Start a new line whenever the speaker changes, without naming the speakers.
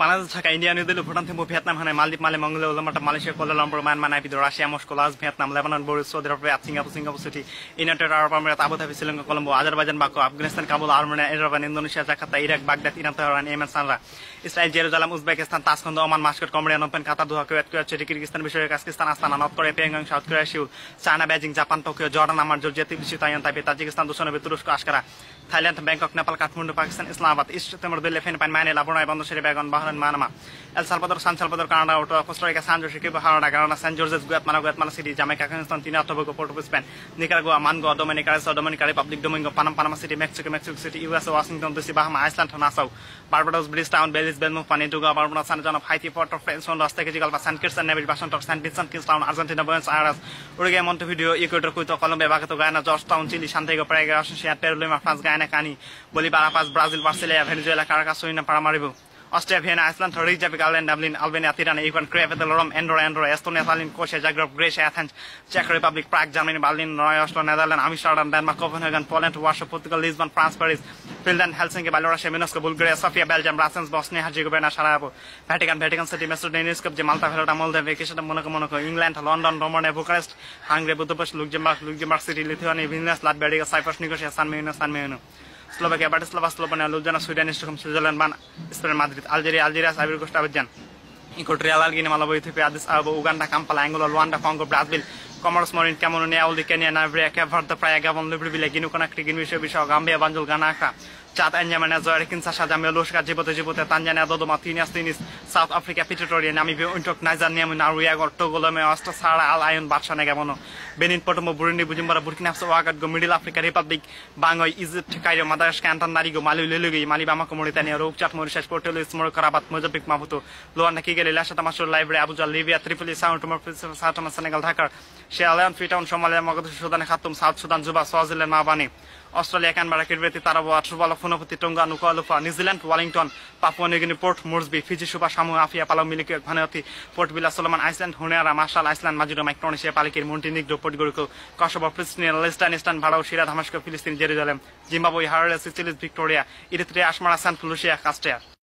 Bangladesh Dhaka India New Delhi Bhutan Thimphu Vietnam Hanoi মালদ্বীপ মালে মঙ্গলে উলমাটা Malaysia Lumpur Myanmar Naypyidaw Russia Moscow Laos Vietnam Lebanon বড় Saudi Arab Singapore Singapore City United Arab Emirates Abu Dhabi Sri Lanka Colombo Azerbaijan Baku Afghanistan Kabul Armenia Iran Indonesia Jakarta Iraq Baghdad Iran Tehran Yemen Sanaa Israel Jerusalem Uzbekistan Tashkent Oman Muscat কমরিয়া Phnom Penh Qatar Doha Kuwait Kuwait City Kyrgyzstan Bishkek Kazakhstan Astana North Korea Pyongyang South Korea Seoul China Beijing Japan Tokyo Jordan Amman Georgia Tbilisi Taiwan Taipei Tajikistan Dushanbe তুরস্ক Ankara Thailand Bangkok Nepal Kathmandu Pakistan Islamabad East Timor Dili Philippines মাইনে লাবনায় বন্দর শেরে বেগন বাহ Guatemalan, Manama. El Salvador, San Salvador, Canada, Ottawa, Costa Rica, San Jose, Cuba, Harada, Guyana, San Jose, Guatemala, Guatemala City, Jamaica, Kingston, Tina, Tobago, Port of Spain, Nicaragua, Mango, Dominica, South Dominican Republic, Domingo, Panama, Panama City, Mexico, Mexico City, US, Washington, DC, Bahama, Iceland, Nassau, Barbados, Bridgetown, Belize, Belmont, Panituga, Barbados, San John of Haiti, Port of Frenson, Las Tegas, Galva, San Kitts and Nevis, Washington, San Vincent, Kingstown, Argentina, Buenos Aires, Uruguay, Montevideo, Ecuador, Cuito, Colombia, Bacato, Guyana, Georgetown, Chile, Santiago, Paraguay, Russia, Peru, Lima, France, Guyana, Cani, Bolivar, Paz, Brazil, Barcelona, Venezuela, Caracas, Suriname, Paramaribo. Austria, Vienna, Iceland, Riga, Ireland, Dublin, Albania, Tirana, Ukraine, Croatia, Rome, Andorra, Andorra, Estonia, Tallinn, Kosovo, Zagreb, Greece, Athens, Czech Republic, Prague, Germany, Berlin, Norway, Oslo, Netherlands, Amsterdam, Denmark, Copenhagen, Poland, Warsaw, Portugal, Lisbon, France, Paris, Finland, Helsinki, Belarusia, Minsk, Bulgaria, Sofia, Belgium, Brussels, Bosnia, Herzegovina, Sarajevo, Vatican, Vatican City, Macedonia, Skopje, Malta, Valetta, Moldova, Kishinev, Monaco, Monaco, England, London, Romania, Bucharest, Hungary, Budapest, Luxembourg, Luxembourg City, Lithuania, Vilnius, Latvia, Cyprus, Nicosia, San Marino, San Marino. Slovakia Bratislava Slovenia Ljubljana Sweden Stockholm Switzerland Bern Spain Madrid Algeria Algeria সাইবের coast Abidjan Equatorial Guinea Malabo Ethiopia Addis Ababa Uganda Kampala Angola Luanda Congo Brazzaville Comoros Moroni Cameroon উলদি Kenya নাইব্রিয়া Cape Verde Praia Gabon Libreville Guinea Conakry Bissau Bissau Gambia বাঞ্জুল গানা আখড়া Tchad-Enjamena Zoarikin Sasha Jamel Lushka Djibouti Djibouti Tanzania Dodoma Tunis Tunis South Africa Pretoria Namibia Untok Niger Niamu Naruya Gor Togo Lome Osta Sahara Al Ain Batsha Negamono Benin Potomo Burundi Bujumbura Burkina Faso Ouagadougou Go Middle Africa Republic Bangui Egypt Cairo Madagascar Antananarivo Mali Lelugi Mali Bamako Mauritania Roukchat Mauritius Porto Louis Morocco Rabat Mozambique Maputo Luanda Kigali Lhasa Tamasho Library Abuja Libya Tripoli Sao Tome Principe Sao Tome Senegal Dhaka Sierra Leone Freetown Somalia Mogadishu Sudan Khartoum South Sudan Juba Swaziland Mabani Australia Canberra Kiribati Tarawa আট্রুবালা Funafuti Tonga Nukualofa New Zealand Wellington Papua New Guinea Port Moresby Fiji Suva Samoa Apia Palau Melekeok Vanuatu Port Vila Solomon Islands Honiara Marshall Islands Majuro Micronesia Palikir Montenegro Podgorica Kosovo Pristina Liechtenstein Vaduz Syria ধামাস্কো ফিলিস্তিন Jerusalem জিম্বাবুই হারলে সিসিলিস Victoria Eritrea আসমারা সান ফুলুশিয়া কাস্টেয়ার